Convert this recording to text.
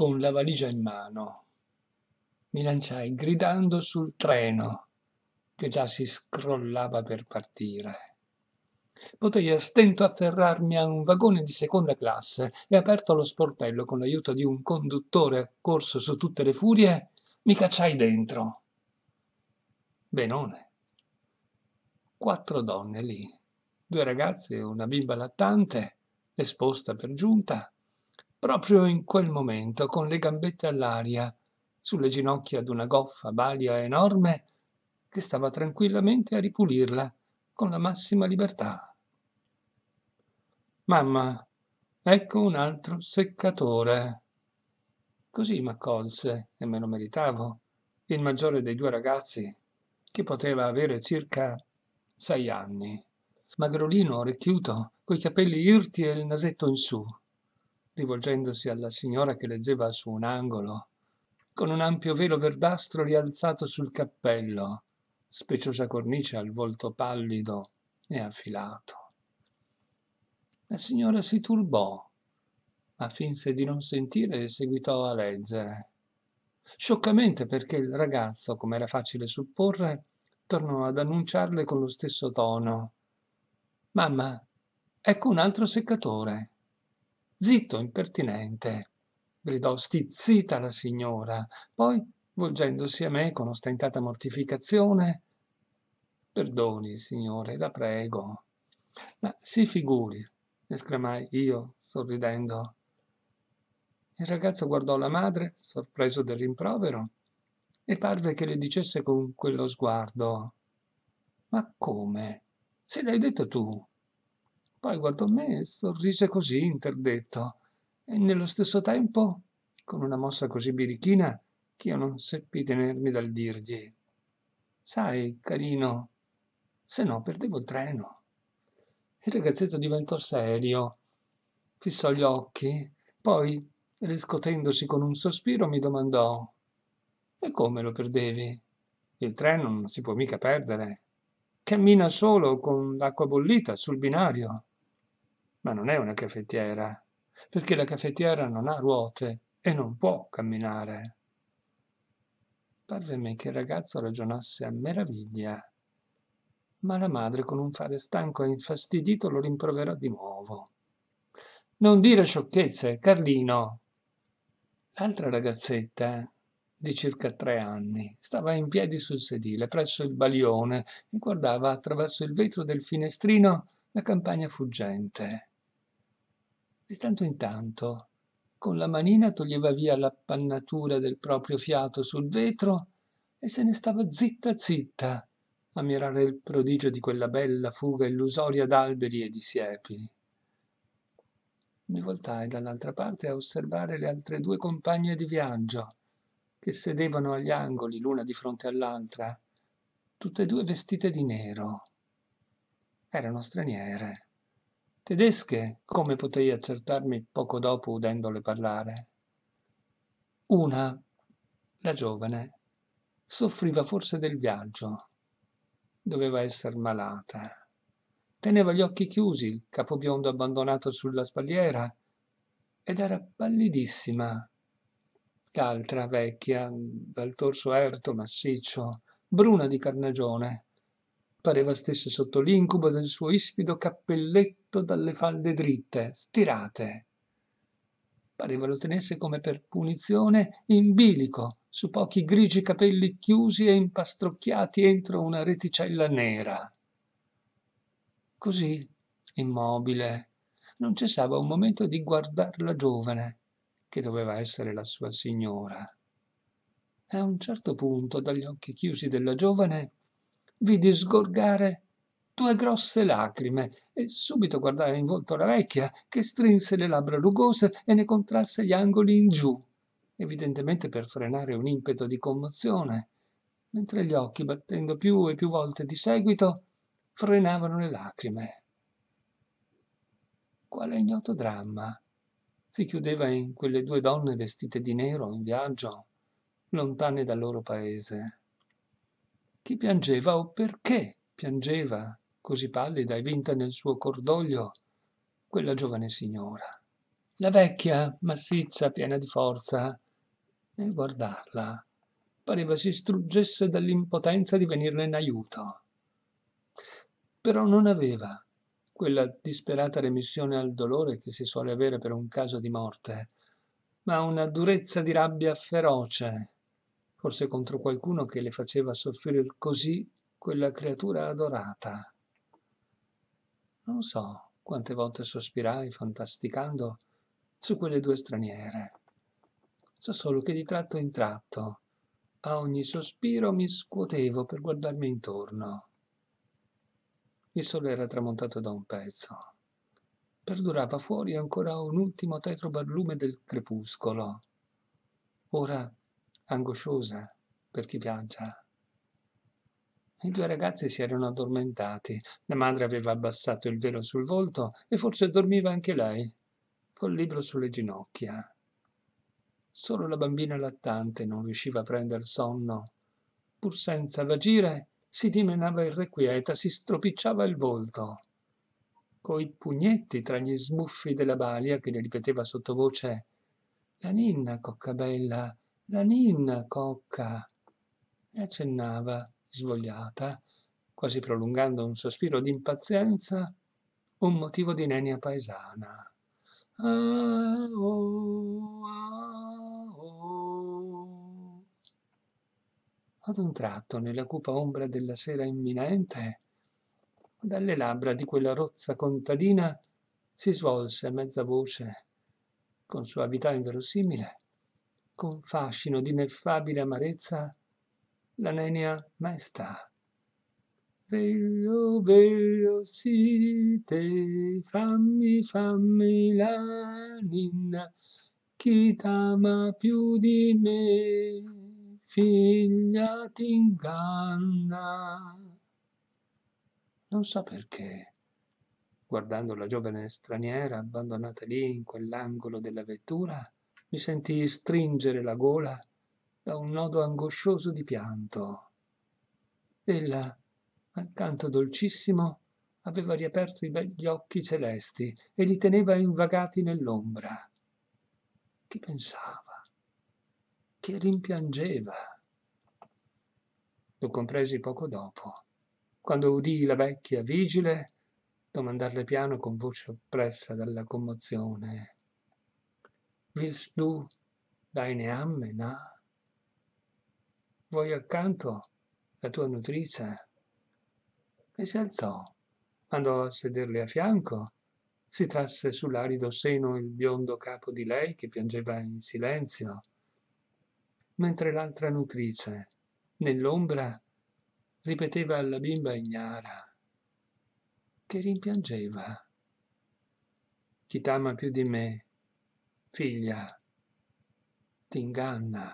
con la valigia in mano. Mi lanciai gridando sul treno che già si scrollava per partire. Potei a stento afferrarmi a un vagone di seconda classe e aperto lo sportello con l'aiuto di un conduttore accorso su tutte le furie, mi cacciai dentro. Benone. Quattro donne lì, due ragazze e una bimba lattante, esposta per giunta, proprio in quel momento, con le gambette all'aria, sulle ginocchia d'una goffa balia enorme che stava tranquillamente a ripulirla con la massima libertà. Mamma, ecco un altro seccatore. Così m'accolse, e me lo meritavo, il maggiore dei due ragazzi, che poteva avere circa sei anni. Magrolino, orecchiuto, coi capelli irti e il nasetto in su, rivolgendosi alla signora che leggeva su un angolo, con un ampio velo verdastro rialzato sul cappello, speciosa cornice al volto pallido e affilato. La signora si turbò, ma finse di non sentire e seguitò a leggere. Scioccamente perché il ragazzo, come era facile supporre, tornò ad annunciarle con lo stesso tono. Mamma, ecco un altro seccatore zitto impertinente gridò stizzita la signora poi volgendosi a me con ostentata mortificazione perdoni signore la prego ma si figuri esclamai io sorridendo il ragazzo guardò la madre sorpreso del rimprovero e parve che le dicesse con quello sguardo ma come se l'hai detto tu poi guardò me e sorrise così, interdetto, e nello stesso tempo, con una mossa così birichina, che io non seppi tenermi dal dirgli. Sai, carino, se no perdevo il treno. Il ragazzetto diventò serio, fissò gli occhi, poi, riscotendosi con un sospiro, mi domandò E come lo perdevi? Il treno non si può mica perdere. Cammina solo con l'acqua bollita sul binario ma non è una caffettiera, perché la caffettiera non ha ruote e non può camminare. Parve a me che il ragazzo ragionasse a meraviglia, ma la madre con un fare stanco e infastidito lo rimproverò di nuovo. Non dire sciocchezze, Carlino! L'altra ragazzetta, di circa tre anni, stava in piedi sul sedile presso il balione e guardava attraverso il vetro del finestrino la campagna fuggente. Di tanto in tanto, con la manina toglieva via l'appannatura del proprio fiato sul vetro e se ne stava zitta zitta a mirare il prodigio di quella bella fuga illusoria d'alberi e di siepi. Mi voltai dall'altra parte a osservare le altre due compagne di viaggio, che sedevano agli angoli l'una di fronte all'altra, tutte e due vestite di nero. Erano straniere tedesche come potei accertarmi poco dopo udendole parlare una la giovane soffriva forse del viaggio doveva essere malata teneva gli occhi chiusi il capo biondo abbandonato sulla spalliera ed era pallidissima l'altra vecchia dal torso erto massiccio bruna di carnagione pareva stesse sotto l'incubo del suo ispido cappelletto dalle falde dritte, stirate. Pareva lo tenesse come per punizione in bilico, su pochi grigi capelli chiusi e impastrocchiati entro una reticella nera. Così, immobile, non cessava un momento di guardar la giovane, che doveva essere la sua signora. A un certo punto, dagli occhi chiusi della giovane, vidi sgorgare due grosse lacrime e subito guardai in volto la vecchia che strinse le labbra rugose e ne contrasse gli angoli in giù evidentemente per frenare un impeto di commozione mentre gli occhi battendo più e più volte di seguito frenavano le lacrime quale ignoto dramma si chiudeva in quelle due donne vestite di nero in viaggio lontane dal loro paese chi piangeva o perché piangeva così pallida e vinta nel suo cordoglio quella giovane signora la vecchia massiccia piena di forza nel guardarla pareva si struggesse dall'impotenza di venirle in aiuto però non aveva quella disperata remissione al dolore che si suole avere per un caso di morte ma una durezza di rabbia feroce forse contro qualcuno che le faceva soffrire così quella creatura adorata. Non so quante volte sospirai fantasticando su quelle due straniere. So solo che di tratto in tratto, a ogni sospiro mi scuotevo per guardarmi intorno. Il sole era tramontato da un pezzo. Perdurava fuori ancora un ultimo tetro barlume del crepuscolo. Ora angosciosa per chi viaggia. I due ragazzi si erano addormentati, la madre aveva abbassato il velo sul volto e forse dormiva anche lei, col libro sulle ginocchia. Solo la bambina lattante non riusciva a prender sonno. Pur senza vagire, si dimenava irrequieta, si stropicciava il volto. Coi pugnetti tra gli smuffi della balia che le ripeteva sottovoce La ninna, coccabella, la ninna cocca e accennava, svogliata, quasi prolungando un sospiro d'impazienza, un motivo di nenia paesana. Ah, oh, ah, oh. Ad un tratto, nella cupa ombra della sera imminente, dalle labbra di quella rozza contadina si svolse a mezza voce, con suavità inverosimile, con fascino d'ineffabile amarezza la nenia maestà. Veglio, veglio, sì, te, fammi, fammi la ninna, chi t'ama più di me, figlia t'inganna. Non so perché, guardando la giovane straniera abbandonata lì in quell'angolo della vettura, mi sentii stringere la gola da un nodo angoscioso di pianto. Ella, al canto dolcissimo, aveva riaperto i begli occhi celesti e li teneva invagati nell'ombra. Che pensava? Che rimpiangeva? Lo compresi poco dopo, quando udii la vecchia vigile domandarle piano con voce oppressa dalla commozione willst du deine amme nah? Vuoi accanto la tua nutrice? E si alzò, andò a sederle a fianco, si trasse sull'arido seno il biondo capo di lei che piangeva in silenzio, mentre l'altra nutrice, nell'ombra, ripeteva alla bimba ignara, che rimpiangeva. Chi t'ama più di me Figlia, ti inganna